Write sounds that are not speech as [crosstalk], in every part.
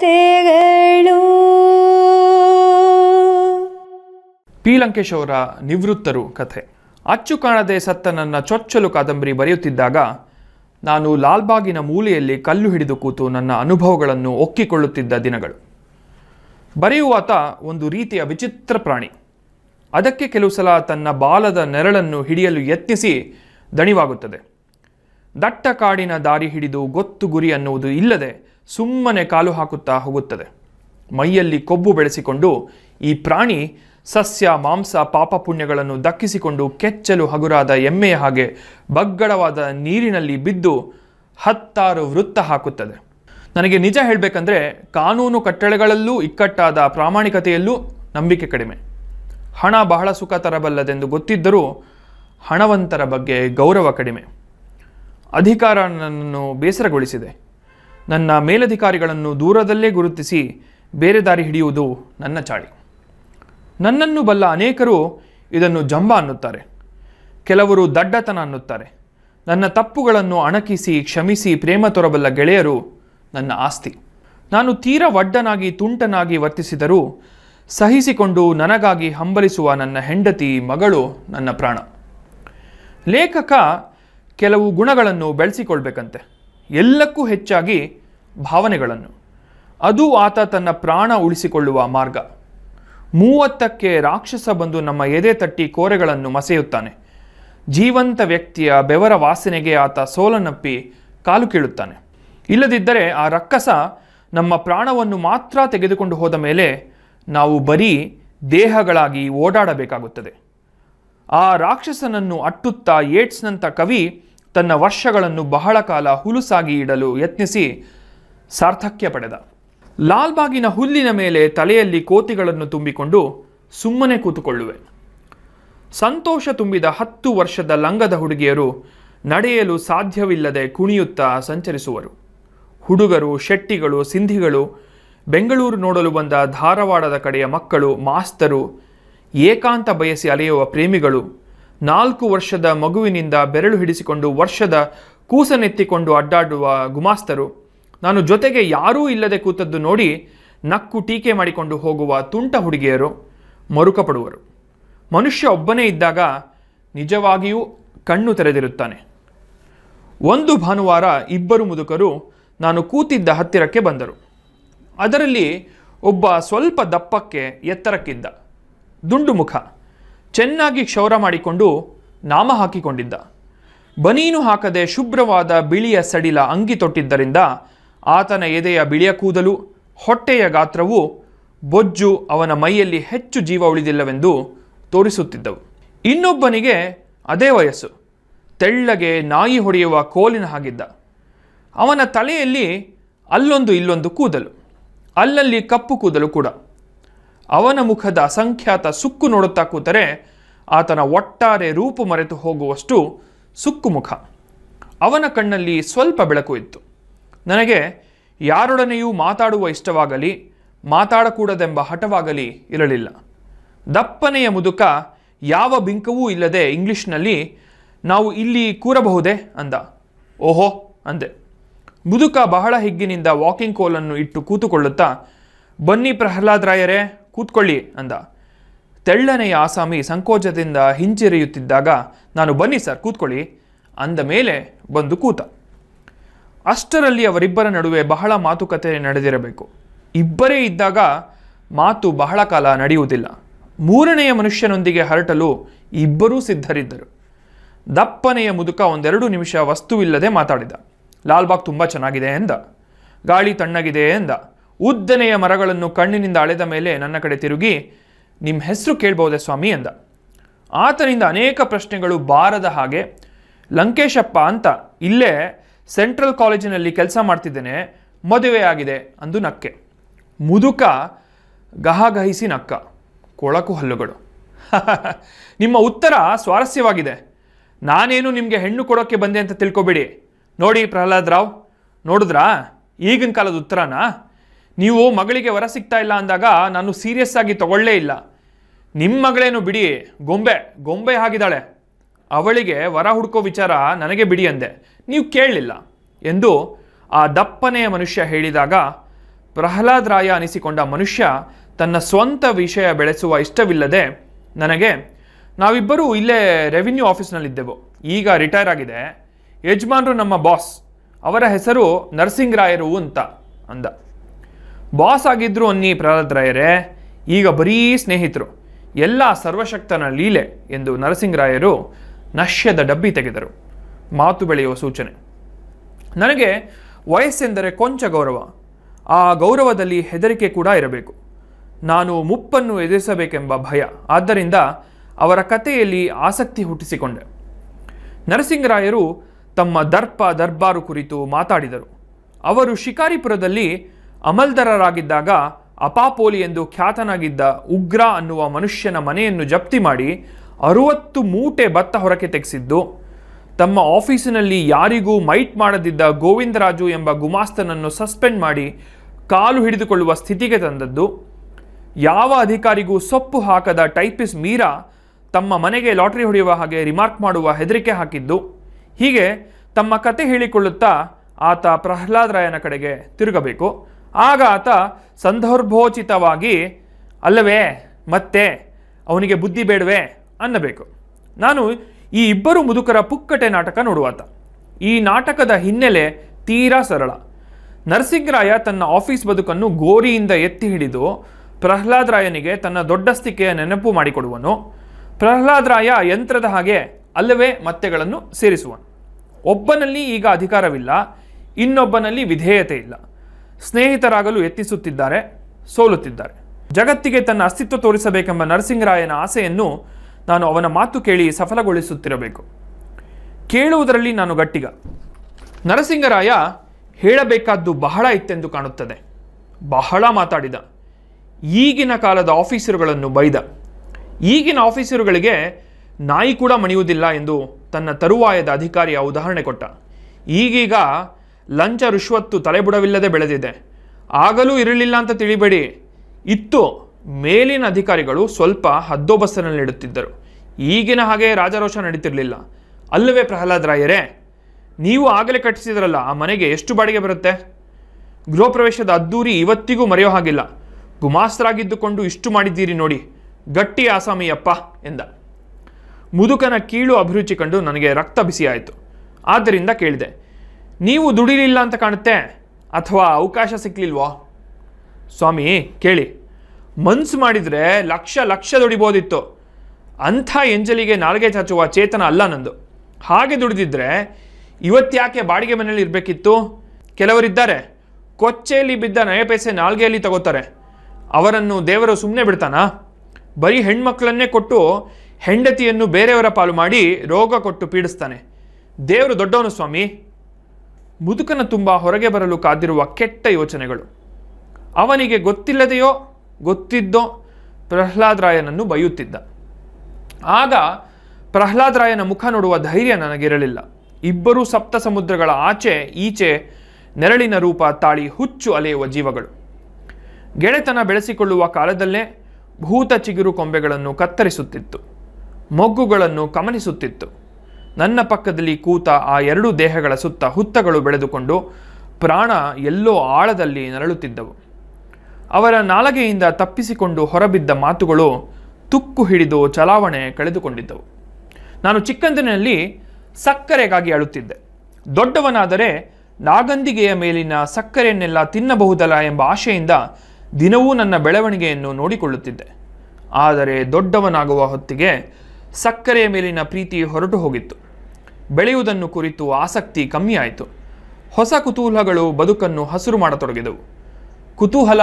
ಕತೆಗಳು ಪಿ ಲಂಕೇಶ್ ಅವರ ನಿವೃತ್ತರು ಕಥೆ ಅಚ್ಚು ಕಾಣದೆ ಸತ್ತ ನನ್ನ ಚೊಚ್ಚಲು ಕಾದಂಬರಿ ಬರೆಯುತ್ತಿದ್ದಾಗ ನಾನು ಲಾಲ್ಬಾಗಿನ ಮೂಲೆಯಲ್ಲಿ ಕಲ್ಲು ಹಿಡಿದು ಕೂತು ನನ್ನ ಅನುಭವಗಳನ್ನು ಒಕ್ಕಿಕೊಳ್ಳುತ್ತಿದ್ದ ದಿನಗಳು ಬರೆಯುವಾತ ಒಂದು ರೀತಿಯ ವಿಚಿತ್ರ ಪ್ರಾಣಿ ಅದಕ್ಕೆ ಕೆಲವು ಸಲ ತನ್ನ ಬಾಲದ ನೆರಳನ್ನು ಹಿಡಿಯಲು ಯತ್ನಿಸಿ ದಣಿವಾಗುತ್ತದೆ ದಟ್ಟ ಕಾಡಿನ ದಾರಿ ಹಿಡಿದು ಗೊತ್ತು ಗುರಿ ಅನ್ನುವುದು ಇಲ್ಲದೆ ಸುಮ್ಮನೆ ಕಾಲು ಹಾಕುತ್ತಾ ಹೋಗುತ್ತದೆ ಮೈಯಲ್ಲಿ ಕೊಬ್ಬು ಬೆಳೆಸಿಕೊಂಡು ಈ ಪ್ರಾಣಿ ಸಸ್ಯ ಮಾಂಸ ಪಾಪ ಪುಣ್ಯಗಳನ್ನು ದಕ್ಕಿಸಿಕೊಂಡು ಕೆಚ್ಚಲು ಹಗುರಾದ ಎಮ್ಮೆಯ ಹಾಗೆ ಬಗ್ಗಡವಾದ ನೀರಿನಲ್ಲಿ ಬಿದ್ದು ಹತ್ತಾರು ವೃತ್ತ ಹಾಕುತ್ತದೆ ನನಗೆ ನಿಜ ಹೇಳಬೇಕಂದ್ರೆ ಕಾನೂನು ಕಟ್ಟಳೆಗಳಲ್ಲೂ ಇಕ್ಕಟ್ಟಾದ ಪ್ರಾಮಾಣಿಕತೆಯಲ್ಲೂ ನಂಬಿಕೆ ಕಡಿಮೆ ಹಣ ಬಹಳ ಸುಖ ತರಬಲ್ಲದೆಂದು ಗೊತ್ತಿದ್ದರೂ ಹಣವಂತರ ಬಗ್ಗೆ ಗೌರವ ಕಡಿಮೆ ಅಧಿಕಾರ ನನ್ನನ್ನು ಬೇಸರಗೊಳಿಸಿದೆ ನನ್ನ ಮೇಲಧಿಕಾರಿಗಳನ್ನು ದೂರದಲ್ಲೇ ಗುರುತಿಸಿ ಬೇರೆ ದಾರಿ ಹಿಡಿಯುವುದು ನನ್ನ ಚಾಳಿ ನನ್ನನ್ನು ಬಲ್ಲ ಅನೇಕರು ಇದನ್ನು ಜಂಬ ಅನ್ನುತ್ತಾರೆ ಕೆಲವರು ದಡ್ಡತನ ಅನ್ನುತ್ತಾರೆ ನನ್ನ ತಪ್ಪುಗಳನ್ನು ಅಣಕಿಸಿ ಕ್ಷಮಿಸಿ ಪ್ರೇಮ ತೊರಬಲ್ಲ ಗೆಳೆಯರು ನನ್ನ ಆಸ್ತಿ ನಾನು ತೀರ ಒಡ್ಡನಾಗಿ ತುಂಟನಾಗಿ ವರ್ತಿಸಿದರೂ ಸಹಿಸಿಕೊಂಡು ನನಗಾಗಿ ಹಂಬಲಿಸುವ ನನ್ನ ಹೆಂಡತಿ ಮಗಳು ನನ್ನ ಪ್ರಾಣ ಲೇಖಕ ಕೆಲವು ಗುಣಗಳನ್ನು ಬೆಳೆಸಿಕೊಳ್ಬೇಕಂತೆ ಎಲ್ಲಕ್ಕೂ ಹೆಚ್ಚಾಗಿ ಭಾವನೆಗಳನ್ನು ಅದು ಆತ ತನ್ನ ಪ್ರಾಣ ಉಳಿಸಿಕೊಳ್ಳುವ ಮಾರ್ಗ ಮೂವತ್ತಕ್ಕೆ ರಾಕ್ಷಸ ಬಂದು ನಮ್ಮ ಎದೆ ತಟ್ಟಿ ಕೋರೆಗಳನ್ನು ಮಸೆಯುತ್ತಾನೆ ಜೀವಂತ ವ್ಯಕ್ತಿಯ ಬೆವರ ವಾಸನೆಗೆ ಆತ ಸೋಲನಪ್ಪಿ ಕಾಲು ಕೀಳುತ್ತಾನೆ ಇಲ್ಲದಿದ್ದರೆ ಆ ರಕ್ಕಸ ನಮ್ಮ ಪ್ರಾಣವನ್ನು ಮಾತ್ರ ತೆಗೆದುಕೊಂಡು ಹೋದ ಮೇಲೆ ನಾವು ಬರೀ ದೇಹಗಳಾಗಿ ಓಡಾಡಬೇಕಾಗುತ್ತದೆ ಆ ರಾಕ್ಷಸನನ್ನು ಅಟ್ಟುತ್ತಾ ಏಡ್ಸ್ನಂಥ ಕವಿ ತನ್ನ ವರ್ಷಗಳನ್ನು ಬಹಳ ಕಾಲ ಹುಲುಸಾಗಿ ಇಡಲು ಯತ್ನಿಸಿ ಸಾರ್ಥಕ್ಯ ಪಡೆದ ಲಾಲ್ಬಾಗಿನ ಹುಲ್ಲಿನ ಮೇಲೆ ತಲೆಯಲ್ಲಿ ಕೋತಿಗಳನ್ನು ತುಂಬಿಕೊಂಡು ಸುಮ್ಮನೆ ಕೂತುಕೊಳ್ಳುವೆ ಸಂತೋಷ ತುಂಬಿದ ಹತ್ತು ವರ್ಷದ ಲಂಗದ ಹುಡುಗಿಯರು ನಡೆಯಲು ಸಾಧ್ಯವಿಲ್ಲದೆ ಕುಣಿಯುತ್ತಾ ಸಂಚರಿಸುವರು ಹುಡುಗರು ಶೆಟ್ಟಿಗಳು ಸಿಂಧಿಗಳು ಬೆಂಗಳೂರು ನೋಡಲು ಬಂದ ಧಾರವಾಡದ ಕಡೆಯ ಮಕ್ಕಳು ಮಾಸ್ತರು ಏಕಾಂತ ಬಯಸಿ ಅಲೆಯುವ ಪ್ರೇಮಿಗಳು ನಾಲ್ಕು ವರ್ಷದ ಮಗುವಿನಿಂದ ಬೆರಳು ಹಿಡಿಸಿಕೊಂಡು ವರ್ಷದ ಕೂಸನೆತ್ತಿಕೊಂಡು ಅಡ್ಡಾಡುವ ಗುಮಾಸ್ತರು ನಾನು ಜೊತೆಗೆ ಯಾರೂ ಇಲ್ಲದೆ ಕೂತದ್ದು ನೋಡಿ ನಕ್ಕು ಟೀಕೆ ಮಾಡಿಕೊಂಡು ಹೋಗುವ ತುಂಟ ಹುಡುಗಿಯರು ಮರುಕಪಡುವರು ಮನುಷ್ಯ ಒಬ್ಬನೇ ಇದ್ದಾಗ ನಿಜವಾಗಿಯೂ ಕಣ್ಣು ತೆರೆದಿರುತ್ತಾನೆ ಒಂದು ಭಾನುವಾರ ಇಬ್ಬರು ಮುದುಕರು ನಾನು ಕೂತಿದ್ದ ಹತ್ತಿರಕ್ಕೆ ಬಂದರು ಅದರಲ್ಲಿ ಒಬ್ಬ ಸ್ವಲ್ಪ ದಪ್ಪಕ್ಕೆ ಎತ್ತರಕ್ಕಿದ್ದ ದುಂಡು ಮುಖ ಚೆನ್ನಾಗಿ ಕ್ಷೌರ ಮಾಡಿಕೊಂಡು ನಾಮ ಹಾಕಿಕೊಂಡಿದ್ದ ಬನೀನು ಹಾಕದೆ ಶುಭ್ರವಾದ ಬಿಳಿಯ ಸಡಿಲ ಅಂಗಿ ತೊಟ್ಟಿದ್ದರಿಂದ ಆತನ ಎದೆಯ ಬಿಳಿಯ ಕೂದಲು ಹೊಟ್ಟೆಯ ಗಾತ್ರವು ಬೊಜ್ಜು ಅವನ ಮೈಯಲ್ಲಿ ಹೆಚ್ಚು ಜೀವ ಉಳಿದಿಲ್ಲವೆಂದು ತೋರಿಸುತ್ತಿದ್ದವು ಇನ್ನೊಬ್ಬನಿಗೆ ಅದೇ ವಯಸ್ಸು ತೆಳ್ಳಗೆ ನಾಯಿ ಹೊಡೆಯುವ ಕೋಲಿನ ಹಾಗಿದ್ದ ಅವನ ತಲೆಯಲ್ಲಿ ಅಲ್ಲೊಂದು ಇಲ್ಲೊಂದು ಕೂದಲು ಅಲ್ಲಲ್ಲಿ ಕಪ್ಪು ಕೂದಲು ಕೂಡ ಅವನ ಮುಖದ ಅಸಂಖ್ಯಾತ ಸುಕ್ಕು ನೋಡುತ್ತಾ ಕೂತರೆ ಆತನ ಒಟ್ಟಾರೆ ರೂಪು ಮರೆತು ಹೋಗುವಷ್ಟು ಸುಕ್ಕು ಮುಖ ಅವನ ಕಣ್ಣಲ್ಲಿ ಸ್ವಲ್ಪ ಬೆಳಕು ಇತ್ತು ನನಗೆ ಯಾರೊಡನೆಯೂ ಮಾತಾಡುವ ಇಷ್ಟವಾಗಲಿ ಮಾತಾಡಕೂಡದೆಂಬ ಹಠವಾಗಲಿ ಇರಲಿಲ್ಲ ದಪ್ಪನೆಯ ಮುದುಕ ಯಾವ ಬಿಂಕವೂ ಇಲ್ಲದೆ ಇಂಗ್ಲಿಷ್ನಲ್ಲಿ ನಾವು ಇಲ್ಲಿ ಕೂರಬಹುದೇ ಅಂದ ಓಹೋ ಅಂದೆ ಮುದುಕ ಬಹಳ ಹಿಗ್ಗಿನಿಂದ ವಾಕಿಂಗ್ ಕೋಲನ್ನು ಇಟ್ಟು ಕೂತುಕೊಳ್ಳುತ್ತಾ ಬನ್ನಿ ಪ್ರಹ್ಲಾದ್ ರಾಯರೇ ಕೂತ್ಕೊಳ್ಳಿ ಅಂದ ತೆಳ್ಳನೆಯ ಆಸಾಮಿ ಸಂಕೋಚದಿಂದ ಹಿಂಜರಿಯುತ್ತಿದ್ದಾಗ ನಾನು ಬನ್ನಿ ಸರ್ ಕೂತ್ಕೊಳ್ಳಿ ಅಂದ ಮೇಲೆ ಬಂದು ಕೂತ ಅಷ್ಟರಲ್ಲಿ ಅವರಿಬ್ಬರ ನಡುವೆ ಬಹಳ ಮಾತುಕತೆ ನಡೆದಿರಬೇಕು ಇಬ್ಬರೇ ಇದ್ದಾಗ ಮಾತು ಬಹಳ ಕಾಲ ನಡೆಯುವುದಿಲ್ಲ ಮೂರನೆಯ ಮನುಷ್ಯನೊಂದಿಗೆ ಹರಟಲು ಇಬ್ಬರೂ ಸಿದ್ಧರಿದ್ದರು ದಪ್ಪನೆಯ ಮುದುಕ ಒಂದೆರಡು ನಿಮಿಷ ವಸ್ತುವಿಲ್ಲದೆ ಮಾತಾಡಿದ ಲಾಲ್ಬಾಗ್ ತುಂಬ ಚೆನ್ನಾಗಿದೆ ಎಂದ ಗಾಳಿ ತಣ್ಣಗಿದೆ ಎಂದ ಉದ್ದನೆಯ ಮರಗಳನ್ನು ಕಣ್ಣಿನಿಂದ ಅಳೆದ ಮೇಲೆ ನನ್ನ ಕಡೆ ತಿರುಗಿ ನಿಮ್ಮ ಹೆಸರು ಕೇಳ್ಬೋದೆ ಸ್ವಾಮಿ ಎಂದ ಆತನಿಂದ ಅನೇಕ ಪ್ರಶ್ನೆಗಳು ಬಾರದ ಹಾಗೆ ಲಂಕೇಶಪ್ಪ ಅಂತ ಇಲ್ಲೇ ಸೆಂಟ್ರಲ್ ಕಾಲೇಜಿನಲ್ಲಿ ಕೆಲಸ ಮಾಡ್ತಿದ್ದೇನೆ ಮದುವೆಯಾಗಿದೆ ಅಂದು ನಕ್ಕೆ ಮುದುಕ ಗಹಗಹಿಸಿ ನಕ್ಕ ಕೊಳಕು ಹಲ್ಲುಗಳು [laughs] ನಿಮ್ಮ ಉತ್ತರ ಸ್ವಾರಸ್ಯವಾಗಿದೆ ನಾನೇನು ನಿಮಗೆ ಹೆಣ್ಣು ಕೊಡೋಕ್ಕೆ ಬಂದೆ ಅಂತ ತಿಳ್ಕೊಬೇಡಿ ನೋಡಿ ಪ್ರಹ್ಲಾದ್ ರಾವ್ ನೋಡಿದ್ರಾ ಈಗಿನ ಕಾಲದ ಉತ್ತರನಾ ನೀವು ಮಗಳಿಗೆ ವರ ಸಿಗ್ತಾ ಇಲ್ಲ ಅಂದಾಗ ನಾನು ಸೀರಿಯಸ್ ಆಗಿ ತಗೊಳ್ಳೇ ಇಲ್ಲ ನಿಮ್ಮ ಮಗಳೇನು ಬಿಡಿ ಗೊಂಬೆ ಗೊಂಬೆ ಆಗಿದ್ದಾಳೆ ಅವಳಿಗೆ ವರ ಹುಡ್ಕೋ ವಿಚಾರ ನನಗೆ ಬಿಡಿ ಅಂದೆ ನೀವು ಕೇಳಲಿಲ್ಲ ಎಂದು ಆ ದಪ್ಪನೆಯ ಮನುಷ್ಯ ಹೇಳಿದಾಗ ರಾಯ ಅನಿಸಿಕೊಂಡ ಮನುಷ್ಯ ತನ್ನ ಸ್ವಂತ ವಿಷಯ ಬೆಳೆಸುವ ಇಷ್ಟವಿಲ್ಲದೆ ನನಗೆ ನಾವಿಬ್ಬರೂ ಇಲ್ಲೇ ರೆವಿನ್ಯೂ ಆಫೀಸ್ನಲ್ಲಿದ್ದೆವು ಈಗ ರಿಟೈರ್ ಆಗಿದೆ ಯಜಮಾನರು ನಮ್ಮ ಬಾಸ್ ಅವರ ಹೆಸರು ರಾಯರು ಅಂತ ಅಂದ ಬಾಸ್ ಆಗಿದ್ರು ಅನ್ನಿ ರಾಯರೇ ಈಗ ಬರೀ ಸ್ನೇಹಿತರು ಎಲ್ಲ ಸರ್ವಶಕ್ತನ ಲೀಲೆ ಎಂದು ನರಸಿಂಗರಾಯರು ನಶ್ಯದ ಡಬ್ಬಿ ತೆಗೆದರು ಮಾತು ಬೆಳೆಯುವ ಸೂಚನೆ ನನಗೆ ವಯಸ್ಸೆಂದರೆ ಕೊಂಚ ಗೌರವ ಆ ಗೌರವದಲ್ಲಿ ಹೆದರಿಕೆ ಕೂಡ ಇರಬೇಕು ನಾನು ಮುಪ್ಪನ್ನು ಎದುರಿಸಬೇಕೆಂಬ ಭಯ ಆದ್ದರಿಂದ ಅವರ ಕಥೆಯಲ್ಲಿ ಆಸಕ್ತಿ ಹುಟ್ಟಿಸಿಕೊಂಡೆ ನರಸಿಂಗರಾಯರು ತಮ್ಮ ದರ್ಪ ದರ್ಬಾರು ಕುರಿತು ಮಾತಾಡಿದರು ಅವರು ಶಿಕಾರಿಪುರದಲ್ಲಿ ಅಮಲ್ದರರಾಗಿದ್ದಾಗ ಅಪಾಪೋಲಿ ಎಂದು ಖ್ಯಾತನಾಗಿದ್ದ ಉಗ್ರ ಅನ್ನುವ ಮನುಷ್ಯನ ಮನೆಯನ್ನು ಜಪ್ತಿ ಮಾಡಿ ಅರುವತ್ತು ಮೂಟೆ ಭತ್ತ ಹೊರಕ್ಕೆ ತೆಗೆಸಿದ್ದು ತಮ್ಮ ಆಫೀಸಿನಲ್ಲಿ ಯಾರಿಗೂ ಮೈಟ್ ಮಾಡದಿದ್ದ ಗೋವಿಂದರಾಜು ಎಂಬ ಗುಮಾಸ್ತನನ್ನು ಸಸ್ಪೆಂಡ್ ಮಾಡಿ ಕಾಲು ಹಿಡಿದುಕೊಳ್ಳುವ ಸ್ಥಿತಿಗೆ ತಂದದ್ದು ಯಾವ ಅಧಿಕಾರಿಗೂ ಸೊಪ್ಪು ಹಾಕದ ಟೈಪಿಸ್ ಮೀರಾ ತಮ್ಮ ಮನೆಗೆ ಲಾಟ್ರಿ ಹೊಡೆಯುವ ಹಾಗೆ ರಿಮಾರ್ಕ್ ಮಾಡುವ ಹೆದರಿಕೆ ಹಾಕಿದ್ದು ಹೀಗೆ ತಮ್ಮ ಕತೆ ಹೇಳಿಕೊಳ್ಳುತ್ತಾ ಆತ ಪ್ರಹ್ಲಾದ್ ರಾಯನ ಕಡೆಗೆ ತಿರುಗಬೇಕು ಆಗ ಆತ ಸಂದರ್ಭೋಚಿತವಾಗಿ ಅಲ್ಲವೇ ಮತ್ತೆ ಅವನಿಗೆ ಬುದ್ಧಿ ಬೇಡವೆ ಅನ್ನಬೇಕು ನಾನು ಈ ಇಬ್ಬರು ಮುದುಕರ ಪುಕ್ಕಟೆ ನಾಟಕ ನೋಡುವಾತ ಈ ನಾಟಕದ ಹಿನ್ನೆಲೆ ತೀರಾ ಸರಳ ನರಸಿಂಗರಾಯ ತನ್ನ ಆಫೀಸ್ ಬದುಕನ್ನು ಗೋರಿಯಿಂದ ಎತ್ತಿ ಹಿಡಿದು ರಾಯನಿಗೆ ತನ್ನ ದೊಡ್ಡಸ್ತಿಕೆಯ ನೆನಪು ಮಾಡಿಕೊಡುವನು ರಾಯ ಯಂತ್ರದ ಹಾಗೆ ಅಲ್ಲವೇ ಮತ್ತೆಗಳನ್ನು ಸೇರಿಸುವನು ಒಬ್ಬನಲ್ಲಿ ಈಗ ಅಧಿಕಾರವಿಲ್ಲ ಇನ್ನೊಬ್ಬನಲ್ಲಿ ವಿಧೇಯತೆ ಇಲ್ಲ ಸ್ನೇಹಿತರಾಗಲು ಯತ್ನಿಸುತ್ತಿದ್ದಾರೆ ಸೋಲುತ್ತಿದ್ದಾರೆ ಜಗತ್ತಿಗೆ ತನ್ನ ಅಸ್ತಿತ್ವ ತೋರಿಸಬೇಕೆಂಬ ನರಸಿಂಗರಾಯನ ಆಸೆಯನ್ನು ನಾನು ಅವನ ಮಾತು ಕೇಳಿ ಸಫಲಗೊಳಿಸುತ್ತಿರಬೇಕು ಕೇಳುವುದರಲ್ಲಿ ನಾನು ಗಟ್ಟಿಗ ನರಸಿಂಗರಾಯ ಹೇಳಬೇಕಾದ್ದು ಬಹಳ ಇತ್ತೆಂದು ಕಾಣುತ್ತದೆ ಬಹಳ ಮಾತಾಡಿದ ಈಗಿನ ಕಾಲದ ಆಫೀಸರುಗಳನ್ನು ಬೈದ ಈಗಿನ ಆಫೀಸರುಗಳಿಗೆ ನಾಯಿ ಕೂಡ ಮಣಿಯುವುದಿಲ್ಲ ಎಂದು ತನ್ನ ತರುವಾಯದ ಅಧಿಕಾರಿಯ ಉದಾಹರಣೆ ಕೊಟ್ಟ ಈಗೀಗ ಲಂಚ ರುಷ್ವತ್ತು ತಲೆಬುಡವಿಲ್ಲದೆ ಬೆಳೆದಿದೆ ಆಗಲೂ ಇರಲಿಲ್ಲ ಅಂತ ತಿಳಿಬೇಡಿ ಇತ್ತು ಮೇಲಿನ ಅಧಿಕಾರಿಗಳು ಸ್ವಲ್ಪ ಹದ್ದೋಬಸ್ತನಲ್ಲಿ ನೀಡುತ್ತಿದ್ದರು ಈಗಿನ ಹಾಗೆ ರಾಜರೋಷ ನಡೀತಿರಲಿಲ್ಲ ಅಲ್ಲವೇ ಪ್ರಹ್ಲಾದ್ ರಾಯರೇ ನೀವು ಆಗಲೇ ಕಟ್ಟಿಸಿದ್ರಲ್ಲ ಆ ಮನೆಗೆ ಎಷ್ಟು ಬಾಡಿಗೆ ಬರುತ್ತೆ ಗೃಹ ಪ್ರವೇಶದ ಅದ್ದೂರಿ ಇವತ್ತಿಗೂ ಮರೆಯೋ ಹಾಗಿಲ್ಲ ಗುಮಾಸ್ತರಾಗಿದ್ದುಕೊಂಡು ಇಷ್ಟು ಮಾಡಿದ್ದೀರಿ ನೋಡಿ ಗಟ್ಟಿ ಆಸಾಮಿಯಪ್ಪ ಎಂದ ಮುದುಕನ ಕೀಳು ಅಭಿರುಚಿ ಕಂಡು ನನಗೆ ರಕ್ತ ಬಿಸಿಯಾಯಿತು ಆದ್ದರಿಂದ ಕೇಳಿದೆ ನೀವು ದುಡಿಲಿಲ್ಲ ಅಂತ ಕಾಣುತ್ತೆ ಅಥವಾ ಅವಕಾಶ ಸಿಕ್ಕಲಿಲ್ವೋ ಸ್ವಾಮಿ ಕೇಳಿ ಮನ್ಸು ಮಾಡಿದರೆ ಲಕ್ಷ ಲಕ್ಷ ದುಡಿಬೋದಿತ್ತು ಅಂಥ ಎಂಜಲಿಗೆ ನಾಲ್ಗೆ ಚಾಚುವ ಚೇತನ ಅಲ್ಲ ನಂದು ಹಾಗೆ ದುಡಿದಿದ್ದರೆ ಇವತ್ತ್ಯಾಕೆ ಬಾಡಿಗೆ ಮನೆಯಲ್ಲಿ ಇರಬೇಕಿತ್ತು ಕೆಲವರಿದ್ದಾರೆ ಕೊಚ್ಚೆಯಲ್ಲಿ ಬಿದ್ದ ನಯ ಪೈಸೆ ನಾಲ್ಗೆಯಲ್ಲಿ ತಗೋತಾರೆ ಅವರನ್ನು ದೇವರು ಸುಮ್ಮನೆ ಬಿಡ್ತಾನಾ ಬರೀ ಹೆಣ್ಮಕ್ಳನ್ನೇ ಕೊಟ್ಟು ಹೆಂಡತಿಯನ್ನು ಬೇರೆಯವರ ಪಾಲು ಮಾಡಿ ರೋಗ ಕೊಟ್ಟು ಪೀಡಿಸ್ತಾನೆ ದೇವರು ದೊಡ್ಡವನು ಸ್ವಾಮಿ ಮುದುಕನ ತುಂಬ ಹೊರಗೆ ಬರಲು ಕಾದಿರುವ ಕೆಟ್ಟ ಯೋಚನೆಗಳು ಅವನಿಗೆ ಗೊತ್ತಿಲ್ಲದೆಯೋ ಗೊತ್ತಿದ್ದೋ ಪ್ರಹ್ಲಾದರಾಯನನ್ನು ಬೈಯುತ್ತಿದ್ದ ಆಗ ರಾಯನ ಮುಖ ನೋಡುವ ಧೈರ್ಯ ನನಗಿರಲಿಲ್ಲ ಇಬ್ಬರೂ ಸಪ್ತ ಸಮುದ್ರಗಳ ಆಚೆ ಈಚೆ ನೆರಳಿನ ರೂಪ ತಾಳಿ ಹುಚ್ಚು ಅಲೆಯುವ ಜೀವಗಳು ಗೆಳೆತನ ಬೆಳೆಸಿಕೊಳ್ಳುವ ಕಾಲದಲ್ಲೇ ಭೂತ ಚಿಗುರು ಕೊಂಬೆಗಳನ್ನು ಕತ್ತರಿಸುತ್ತಿತ್ತು ಮೊಗ್ಗುಗಳನ್ನು ಗಮನಿಸುತ್ತಿತ್ತು ನನ್ನ ಪಕ್ಕದಲ್ಲಿ ಕೂತ ಆ ಎರಡು ದೇಹಗಳ ಸುತ್ತ ಹುತ್ತಗಳು ಬೆಳೆದುಕೊಂಡು ಪ್ರಾಣ ಎಲ್ಲೋ ಆಳದಲ್ಲಿ ನರಳುತ್ತಿದ್ದವು ಅವರ ನಾಲಗೆಯಿಂದ ತಪ್ಪಿಸಿಕೊಂಡು ಹೊರಬಿದ್ದ ಮಾತುಗಳು ತುಕ್ಕು ಹಿಡಿದು ಚಲಾವಣೆ ಕಳೆದುಕೊಂಡಿದ್ದವು ನಾನು ಚಿಕ್ಕಂದಿನಲ್ಲಿ ಸಕ್ಕರೆಗಾಗಿ ಅಳುತ್ತಿದ್ದೆ ದೊಡ್ಡವನಾದರೆ ನಾಗಂದಿಗೆಯ ಮೇಲಿನ ಸಕ್ಕರೆಯನ್ನೆಲ್ಲ ತಿನ್ನಬಹುದಲ್ಲ ಎಂಬ ಆಶೆಯಿಂದ ದಿನವೂ ನನ್ನ ಬೆಳವಣಿಗೆಯನ್ನು ನೋಡಿಕೊಳ್ಳುತ್ತಿದ್ದೆ ಆದರೆ ದೊಡ್ಡವನಾಗುವ ಹೊತ್ತಿಗೆ ಸಕ್ಕರೆಯ ಮೇಲಿನ ಪ್ರೀತಿ ಹೊರಟು ಹೋಗಿತ್ತು ಬೆಳೆಯುವುದನ್ನು ಕುರಿತು ಆಸಕ್ತಿ ಕಮ್ಮಿಯಾಯಿತು ಹೊಸ ಕುತೂಹಲಗಳು ಬದುಕನ್ನು ಹಸಿರು ಮಾಡತೊಡಗಿದವು ಕುತೂಹಲ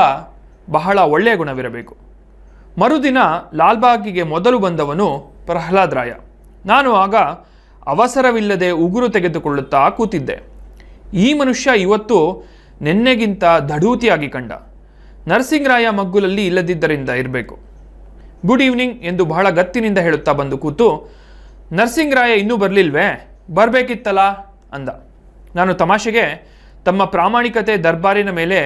ಬಹಳ ಒಳ್ಳೆಯ ಗುಣವಿರಬೇಕು ಮರುದಿನ ಲಾಲ್ಬಾಗಿಗೆ ಮೊದಲು ಬಂದವನು ಪ್ರಹ್ಲಾದ್ರಾಯ ನಾನು ಆಗ ಅವಸರವಿಲ್ಲದೆ ಉಗುರು ತೆಗೆದುಕೊಳ್ಳುತ್ತಾ ಕೂತಿದ್ದೆ ಈ ಮನುಷ್ಯ ಇವತ್ತು ನೆನ್ನೆಗಿಂತ ದಢೂತಿಯಾಗಿ ಕಂಡ ನರಸಿಂಗರಾಯ ಮಗ್ಗುಲಲ್ಲಿ ಇಲ್ಲದಿದ್ದರಿಂದ ಇರಬೇಕು ಗುಡ್ ಈವ್ನಿಂಗ್ ಎಂದು ಬಹಳ ಗತ್ತಿನಿಂದ ಹೇಳುತ್ತಾ ಬಂದು ಕೂತು ನರ್ಸಿಂಗ್ ರಾಯ ಇನ್ನೂ ಬರಲಿಲ್ವೇ ಬರಬೇಕಿತ್ತಲ್ಲ ಅಂದ ನಾನು ತಮಾಷೆಗೆ ತಮ್ಮ ಪ್ರಾಮಾಣಿಕತೆ ದರ್ಬಾರಿನ ಮೇಲೆ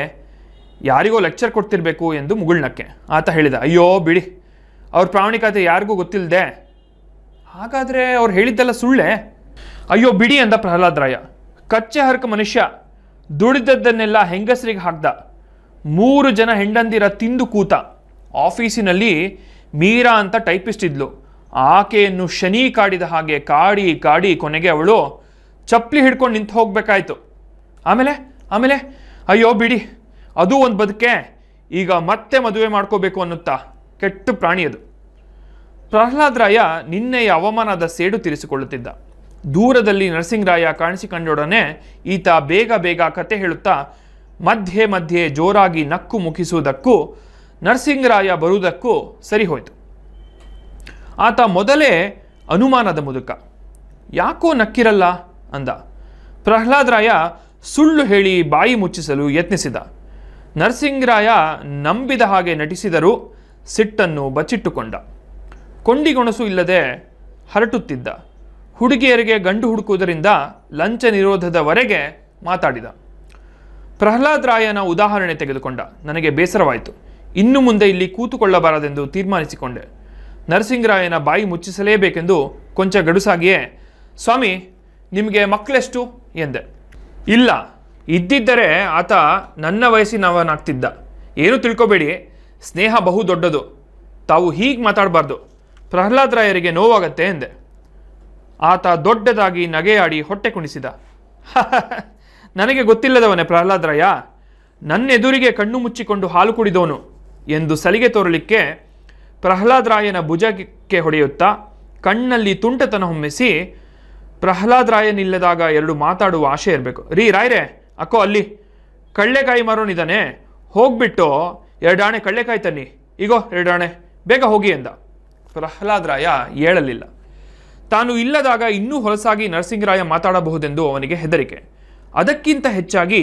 ಯಾರಿಗೋ ಲೆಕ್ಚರ್ ಕೊಡ್ತಿರಬೇಕು ಎಂದು ಮುಗುಳ್ನಕ್ಕೆ ಆತ ಹೇಳಿದ ಅಯ್ಯೋ ಬಿಡಿ ಅವ್ರ ಪ್ರಾಮಾಣಿಕತೆ ಯಾರಿಗೂ ಗೊತ್ತಿಲ್ಲದೆ ಹಾಗಾದರೆ ಅವ್ರು ಹೇಳಿದ್ದೆಲ್ಲ ಸುಳ್ಳೇ ಅಯ್ಯೋ ಬಿಡಿ ಅಂದ ರಾಯ ಕಚ್ಚೆ ಹರಕ ಮನುಷ್ಯ ದುಡಿದದ್ದನ್ನೆಲ್ಲ ಹೆಂಗಸರಿಗೆ ಹಾಕ್ದ ಮೂರು ಜನ ಹೆಂಡಂದಿರ ತಿಂದು ಕೂತ ಆಫೀಸಿನಲ್ಲಿ ಮೀರಾ ಅಂತ ಟೈಪಿಸ್ಟ್ ಇದ್ಲು ಆಕೆಯನ್ನು ಶನಿ ಕಾಡಿದ ಹಾಗೆ ಕಾಡಿ ಕಾಡಿ ಕೊನೆಗೆ ಅವಳು ಚಪ್ಪಲಿ ಹಿಡ್ಕೊಂಡು ನಿಂತು ಹೋಗಬೇಕಾಯ್ತು ಆಮೇಲೆ ಆಮೇಲೆ ಅಯ್ಯೋ ಬಿಡಿ ಅದು ಒಂದು ಬದುಕೆ ಈಗ ಮತ್ತೆ ಮದುವೆ ಮಾಡ್ಕೋಬೇಕು ಅನ್ನುತ್ತಾ ಕೆಟ್ಟ ಪ್ರಾಣಿ ಅದು ರಾಯ ನಿನ್ನೆಯ ಅವಮಾನದ ಸೇಡು ತೀರಿಸಿಕೊಳ್ಳುತ್ತಿದ್ದ ದೂರದಲ್ಲಿ ನರಸಿಂಗರಾಯ ಕಾಣಿಸಿಕೊಂಡೊಡನೆ ಈತ ಬೇಗ ಬೇಗ ಕತೆ ಹೇಳುತ್ತಾ ಮಧ್ಯೆ ಮಧ್ಯೆ ಜೋರಾಗಿ ನಕ್ಕು ಮುಖಿಸುವುದಕ್ಕೂ ನರಸಿಂಗರಾಯ ಬರುವುದಕ್ಕೂ ಸರಿ ಹೋಯಿತು ಆತ ಮೊದಲೇ ಅನುಮಾನದ ಮುದುಕ ಯಾಕೋ ನಕ್ಕಿರಲ್ಲ ಅಂದ ರಾಯ ಸುಳ್ಳು ಹೇಳಿ ಬಾಯಿ ಮುಚ್ಚಿಸಲು ಯತ್ನಿಸಿದ ನರಸಿಂಗರಾಯ ನಂಬಿದ ಹಾಗೆ ನಟಿಸಿದರೂ ಸಿಟ್ಟನ್ನು ಬಚ್ಚಿಟ್ಟುಕೊಂಡ ಕೊಂಡಿಗೊಣಸು ಇಲ್ಲದೆ ಹರಟುತ್ತಿದ್ದ ಹುಡುಗಿಯರಿಗೆ ಗಂಡು ಹುಡುಕುವುದರಿಂದ ಲಂಚ ನಿರೋಧದವರೆಗೆ ಮಾತಾಡಿದ ರಾಯನ ಉದಾಹರಣೆ ತೆಗೆದುಕೊಂಡ ನನಗೆ ಬೇಸರವಾಯಿತು ಇನ್ನು ಮುಂದೆ ಇಲ್ಲಿ ಕೂತುಕೊಳ್ಳಬಾರದೆಂದು ತೀರ್ಮಾನಿಸಿಕೊಂಡೆ ನರಸಿಂಗರಾಯನ ಬಾಯಿ ಮುಚ್ಚಿಸಲೇಬೇಕೆಂದು ಕೊಂಚ ಗಡುಸಾಗಿಯೇ ಸ್ವಾಮಿ ನಿಮಗೆ ಮಕ್ಕಳೆಷ್ಟು ಎಂದೆ ಇಲ್ಲ ಇದ್ದಿದ್ದರೆ ಆತ ನನ್ನ ವಯಸ್ಸಿನವನಾಗ್ತಿದ್ದ ಏನೂ ತಿಳ್ಕೊಬೇಡಿ ಸ್ನೇಹ ಬಹು ದೊಡ್ಡದು ತಾವು ಹೀಗೆ ಮಾತಾಡಬಾರ್ದು ಪ್ರಹ್ಲಾದ್ ರಾಯರಿಗೆ ನೋವಾಗತ್ತೆ ಎಂದೆ ಆತ ದೊಡ್ಡದಾಗಿ ನಗೆಯಾಡಿ ಹೊಟ್ಟೆ ಕುಣಿಸಿದ ನನಗೆ ಗೊತ್ತಿಲ್ಲದವನೇ ರಾಯ ನನ್ನ ಎದುರಿಗೆ ಕಣ್ಣು ಮುಚ್ಚಿಕೊಂಡು ಹಾಲು ಕುಡಿದವನು ಎಂದು ಸಲಿಗೆ ತೋರಲಿಕ್ಕೆ ಪ್ರಹ್ಲಾದ್ರಾಯನ ಭುಜಕ್ಕೆ ಹೊಡೆಯುತ್ತಾ ಕಣ್ಣಲ್ಲಿ ತುಂಟತನ ಹೊಮ್ಮಿಸಿ ರಾಯನಿಲ್ಲದಾಗ ಎರಡು ಮಾತಾಡುವ ಆಶೆ ಇರಬೇಕು ರೀ ರಾಯ್ರೆ ಅಕ್ಕೋ ಅಲ್ಲಿ ಕಳ್ಳೆಕಾಯಿ ಮರೋನಿದ್ದಾನೆ ಹೋಗ್ಬಿಟ್ಟು ಎರಡಾಣೆ ಕಳ್ಳೆಕಾಯಿ ತನ್ನಿ ಈಗೋ ಎರಡಾಣೆ ಬೇಗ ಹೋಗಿ ಎಂದ ರಾಯ ಏಳಲಿಲ್ಲ ತಾನು ಇಲ್ಲದಾಗ ಇನ್ನೂ ಹೊಲಸಾಗಿ ನರಸಿಂಗರಾಯ ಮಾತಾಡಬಹುದೆಂದು ಅವನಿಗೆ ಹೆದರಿಕೆ ಅದಕ್ಕಿಂತ ಹೆಚ್ಚಾಗಿ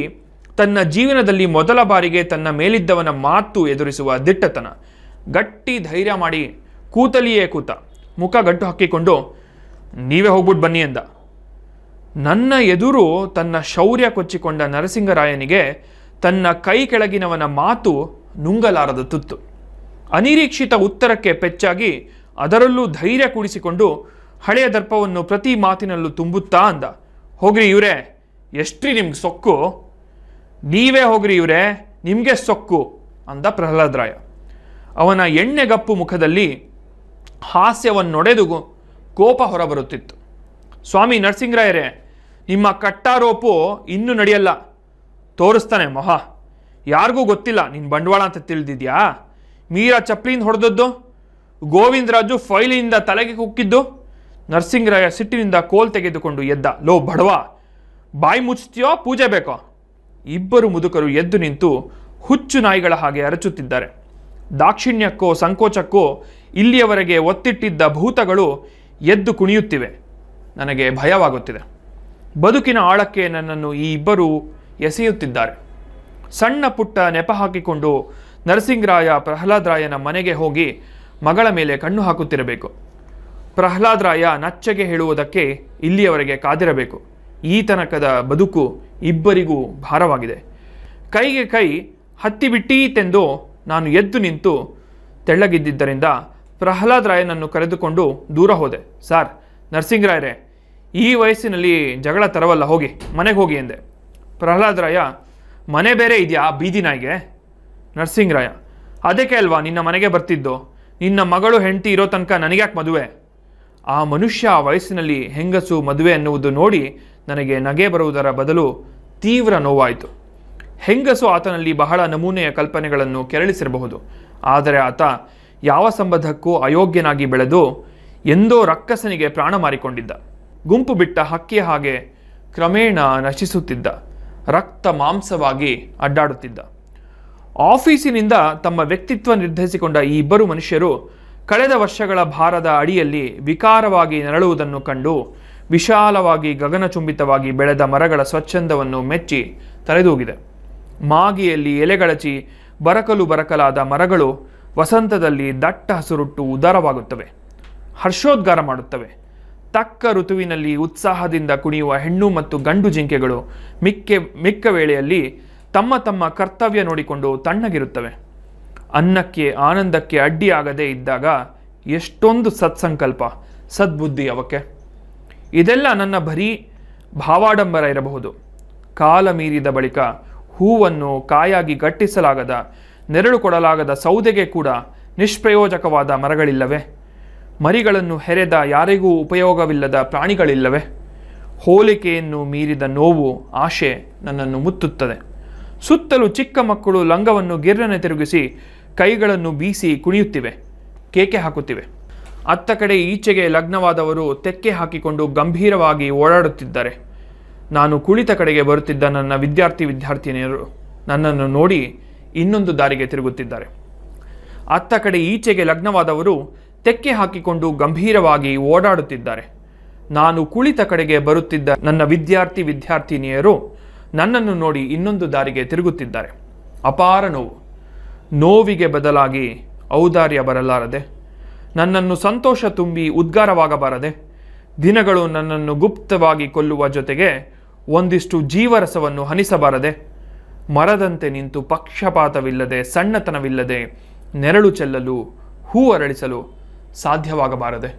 ತನ್ನ ಜೀವನದಲ್ಲಿ ಮೊದಲ ಬಾರಿಗೆ ತನ್ನ ಮೇಲಿದ್ದವನ ಮಾತು ಎದುರಿಸುವ ದಿಟ್ಟತನ ಗಟ್ಟಿ ಧೈರ್ಯ ಮಾಡಿ ಕೂತಲಿಯೇ ಕೂತ ಮುಖ ಗಟ್ಟು ಹಾಕಿಕೊಂಡು ನೀವೇ ಹೋಗ್ಬಿಟ್ಟು ಬನ್ನಿ ಎಂದ ನನ್ನ ಎದುರು ತನ್ನ ಶೌರ್ಯ ಕೊಚ್ಚಿಕೊಂಡ ನರಸಿಂಗರಾಯನಿಗೆ ತನ್ನ ಕೈ ಕೆಳಗಿನವನ ಮಾತು ನುಂಗಲಾರದ ತುತ್ತು ಅನಿರೀಕ್ಷಿತ ಉತ್ತರಕ್ಕೆ ಪೆಚ್ಚಾಗಿ ಅದರಲ್ಲೂ ಧೈರ್ಯ ಕೂಡಿಸಿಕೊಂಡು ಹಳೆಯ ದರ್ಪವನ್ನು ಪ್ರತಿ ಮಾತಿನಲ್ಲೂ ತುಂಬುತ್ತಾ ಅಂದ ಹೋಗ್ರಿ ಇವರೇ ಎಷ್ಟ್ರಿ ನಿಮ್ಗೆ ಸೊಕ್ಕು ನೀವೇ ಹೋಗ್ರಿ ಇವರೇ ನಿಮಗೆ ಸೊಕ್ಕು ಅಂದ ರಾಯ ಅವನ ಎಣ್ಣೆಗಪ್ಪು ಮುಖದಲ್ಲಿ ಹಾಸ್ಯವನ್ನೊಡೆದು ಕೋಪ ಹೊರಬರುತ್ತಿತ್ತು ಸ್ವಾಮಿ ನರಸಿಂಗರಾಯರೇ ನಿಮ್ಮ ಕಟ್ಟಾರೋಪು ಇನ್ನೂ ನಡೆಯಲ್ಲ ತೋರಿಸ್ತಾನೆ ಮಹಾ ಯಾರಿಗೂ ಗೊತ್ತಿಲ್ಲ ನಿನ್ನ ಬಂಡವಾಳ ಅಂತ ತಿಳಿದಿದ್ಯಾ ಮೀರಾ ಚಪ್ಪಲಿಯಿಂದ ಹೊಡೆದದ್ದು ಗೋವಿಂದರಾಜು ಫೈಲಿನಿಂದ ತಲೆಗೆ ಕುಕ್ಕಿದ್ದು ನರಸಿಂಗರಾಯ ಸಿಟ್ಟಿನಿಂದ ಕೋಲ್ ತೆಗೆದುಕೊಂಡು ಎದ್ದ ಲೋ ಬಡವಾ ಬಾಯಿ ಮುಚ್ತಿಯೋ ಪೂಜೆ ಬೇಕೋ ಇಬ್ಬರು ಮುದುಕರು ಎದ್ದು ನಿಂತು ಹುಚ್ಚು ನಾಯಿಗಳ ಹಾಗೆ ಅರಚುತ್ತಿದ್ದಾರೆ ದಾಕ್ಷಿಣ್ಯಕ್ಕೋ ಸಂಕೋಚಕ್ಕೋ ಇಲ್ಲಿಯವರೆಗೆ ಒತ್ತಿಟ್ಟಿದ್ದ ಭೂತಗಳು ಎದ್ದು ಕುಣಿಯುತ್ತಿವೆ ನನಗೆ ಭಯವಾಗುತ್ತಿದೆ ಬದುಕಿನ ಆಳಕ್ಕೆ ನನ್ನನ್ನು ಈ ಇಬ್ಬರು ಎಸೆಯುತ್ತಿದ್ದಾರೆ ಸಣ್ಣ ಪುಟ್ಟ ನೆಪ ಹಾಕಿಕೊಂಡು ನರಸಿಂಗರಾಯ ಪ್ರಹ್ಲಾದ್ರಾಯನ ಮನೆಗೆ ಹೋಗಿ ಮಗಳ ಮೇಲೆ ಕಣ್ಣು ಹಾಕುತ್ತಿರಬೇಕು ರಾಯ ನಚ್ಚಗೆ ಹೇಳುವುದಕ್ಕೆ ಇಲ್ಲಿಯವರೆಗೆ ಕಾದಿರಬೇಕು ಈ ತನಕದ ಬದುಕು ಇಬ್ಬರಿಗೂ ಭಾರವಾಗಿದೆ ಕೈಗೆ ಕೈ ಹತ್ತಿ ಬಿಟ್ಟೀತೆಂದು ನಾನು ಎದ್ದು ನಿಂತು ತೆಳ್ಳಗಿದ್ದರಿಂದ ಪ್ರಹ್ಲಾದ್ ರಾಯನನ್ನು ಕರೆದುಕೊಂಡು ದೂರ ಹೋದೆ ಸಾರ್ ನರಸಿಂಗರಾಯರೇ ಈ ವಯಸ್ಸಿನಲ್ಲಿ ಜಗಳ ತರವಲ್ಲ ಹೋಗಿ ಮನೆಗೆ ಹೋಗಿ ಎಂದೆ ಪ್ರಹ್ಲಾದ್ ರಾಯ ಮನೆ ಬೇರೆ ಇದೆಯಾ ಬೀದಿ ನಾಯಿಗೆ ನರಸಿಂಗರಾಯ ಅದಕ್ಕೆ ಅಲ್ವಾ ನಿನ್ನ ಮನೆಗೆ ಬರ್ತಿದ್ದು ನಿನ್ನ ಮಗಳು ಹೆಂಡತಿ ಇರೋ ತನಕ ನನಗ್ಯಾಕೆ ಮದುವೆ ಆ ಮನುಷ್ಯ ಆ ವಯಸ್ಸಿನಲ್ಲಿ ಹೆಂಗಸು ಮದುವೆ ಅನ್ನುವುದು ನೋಡಿ ನನಗೆ ನಗೆ ಬರುವುದರ ಬದಲು ತೀವ್ರ ನೋವಾಯಿತು ಹೆಂಗಸು ಆತನಲ್ಲಿ ಬಹಳ ನಮೂನೆಯ ಕಲ್ಪನೆಗಳನ್ನು ಕೆರಳಿಸಿರಬಹುದು ಆದರೆ ಆತ ಯಾವ ಸಂಬಂಧಕ್ಕೂ ಅಯೋಗ್ಯನಾಗಿ ಬೆಳೆದು ಎಂದೋ ರಕ್ಕಸನಿಗೆ ಪ್ರಾಣ ಮಾರಿಕೊಂಡಿದ್ದ ಗುಂಪು ಬಿಟ್ಟ ಹಕ್ಕಿಯ ಹಾಗೆ ಕ್ರಮೇಣ ನಶಿಸುತ್ತಿದ್ದ ರಕ್ತ ಮಾಂಸವಾಗಿ ಅಡ್ಡಾಡುತ್ತಿದ್ದ ಆಫೀಸಿನಿಂದ ತಮ್ಮ ವ್ಯಕ್ತಿತ್ವ ನಿರ್ಧರಿಸಿಕೊಂಡ ಈ ಇಬ್ಬರು ಮನುಷ್ಯರು ಕಳೆದ ವರ್ಷಗಳ ಭಾರದ ಅಡಿಯಲ್ಲಿ ವಿಕಾರವಾಗಿ ನರಳುವುದನ್ನು ಕಂಡು ವಿಶಾಲವಾಗಿ ಗಗನಚುಂಬಿತವಾಗಿ ಬೆಳೆದ ಮರಗಳ ಸ್ವಚ್ಛಂದವನ್ನು ಮೆಚ್ಚಿ ತಲೆದೂಗಿದೆ ಮಾಗಿಯಲ್ಲಿ ಎಲೆಗಳಚಿ ಬರಕಲು ಬರಕಲಾದ ಮರಗಳು ವಸಂತದಲ್ಲಿ ದಟ್ಟ ಹಸುರುಟ್ಟು ಉದಾರವಾಗುತ್ತವೆ ಹರ್ಷೋದ್ಗಾರ ಮಾಡುತ್ತವೆ ತಕ್ಕ ಋತುವಿನಲ್ಲಿ ಉತ್ಸಾಹದಿಂದ ಕುಣಿಯುವ ಹೆಣ್ಣು ಮತ್ತು ಗಂಡು ಜಿಂಕೆಗಳು ಮಿಕ್ಕೆ ಮಿಕ್ಕ ವೇಳೆಯಲ್ಲಿ ತಮ್ಮ ತಮ್ಮ ಕರ್ತವ್ಯ ನೋಡಿಕೊಂಡು ತಣ್ಣಗಿರುತ್ತವೆ ಅನ್ನಕ್ಕೆ ಆನಂದಕ್ಕೆ ಅಡ್ಡಿಯಾಗದೇ ಇದ್ದಾಗ ಎಷ್ಟೊಂದು ಸತ್ಸಂಕಲ್ಪ ಸದ್ಬುದ್ಧಿ ಅವಕ್ಕೆ ಇದೆಲ್ಲ ನನ್ನ ಬರೀ ಭಾವಾಡಂಬರ ಇರಬಹುದು ಕಾಲ ಮೀರಿದ ಬಳಿಕ ಹೂವನ್ನು ಕಾಯಾಗಿ ಗಟ್ಟಿಸಲಾಗದ ನೆರಳು ಕೊಡಲಾಗದ ಸೌದೆಗೆ ಕೂಡ ನಿಷ್ಪ್ರಯೋಜಕವಾದ ಮರಗಳಿಲ್ಲವೆ ಮರಿಗಳನ್ನು ಹೆರೆದ ಯಾರಿಗೂ ಉಪಯೋಗವಿಲ್ಲದ ಪ್ರಾಣಿಗಳಿಲ್ಲವೆ ಹೋಲಿಕೆಯನ್ನು ಮೀರಿದ ನೋವು ಆಶೆ ನನ್ನನ್ನು ಮುತ್ತುತ್ತದೆ ಸುತ್ತಲೂ ಚಿಕ್ಕ ಮಕ್ಕಳು ಲಂಗವನ್ನು ಗಿರ್ರನೆ ತಿರುಗಿಸಿ ಕೈಗಳನ್ನು ಬೀಸಿ ಕುಣಿಯುತ್ತಿವೆ ಕೇಕೆ ಹಾಕುತ್ತಿವೆ ಅತ್ತ ಕಡೆ ಈಚೆಗೆ ಲಗ್ನವಾದವರು ತೆಕ್ಕೆ ಹಾಕಿಕೊಂಡು ಗಂಭೀರವಾಗಿ ಓಡಾಡುತ್ತಿದ್ದಾರೆ ನಾನು ಕುಳಿತ ಕಡೆಗೆ ಬರುತ್ತಿದ್ದ ನನ್ನ ವಿದ್ಯಾರ್ಥಿ ವಿದ್ಯಾರ್ಥಿನಿಯರು ನನ್ನನ್ನು ನೋಡಿ ಇನ್ನೊಂದು ದಾರಿಗೆ ತಿರುಗುತ್ತಿದ್ದಾರೆ ಅತ್ತ ಕಡೆ ಈಚೆಗೆ ಲಗ್ನವಾದವರು ತೆಕ್ಕೆ ಹಾಕಿಕೊಂಡು ಗಂಭೀರವಾಗಿ ಓಡಾಡುತ್ತಿದ್ದಾರೆ ನಾನು ಕುಳಿತ ಕಡೆಗೆ ಬರುತ್ತಿದ್ದ ನನ್ನ ವಿದ್ಯಾರ್ಥಿ ವಿದ್ಯಾರ್ಥಿನಿಯರು ನನ್ನನ್ನು ನೋಡಿ ಇನ್ನೊಂದು ದಾರಿಗೆ ತಿರುಗುತ್ತಿದ್ದಾರೆ ಅಪಾರ ನೋವು ನೋವಿಗೆ ಬದಲಾಗಿ ಔದಾರ್ಯ ಬರಲಾರದೆ ನನ್ನನ್ನು ಸಂತೋಷ ತುಂಬಿ ಉದ್ಗಾರವಾಗಬಾರದೆ ದಿನಗಳು ನನ್ನನ್ನು ಗುಪ್ತವಾಗಿ ಕೊಲ್ಲುವ ಜೊತೆಗೆ ಒಂದಿಷ್ಟು ಜೀವರಸವನ್ನು ಹನಿಸಬಾರದೆ ಮರದಂತೆ ನಿಂತು ಪಕ್ಷಪಾತವಿಲ್ಲದೆ ಸಣ್ಣತನವಿಲ್ಲದೆ ನೆರಳು ಚೆಲ್ಲಲು ಹೂ ಅರಳಿಸಲು ಸಾಧ್ಯವಾಗಬಾರದೆ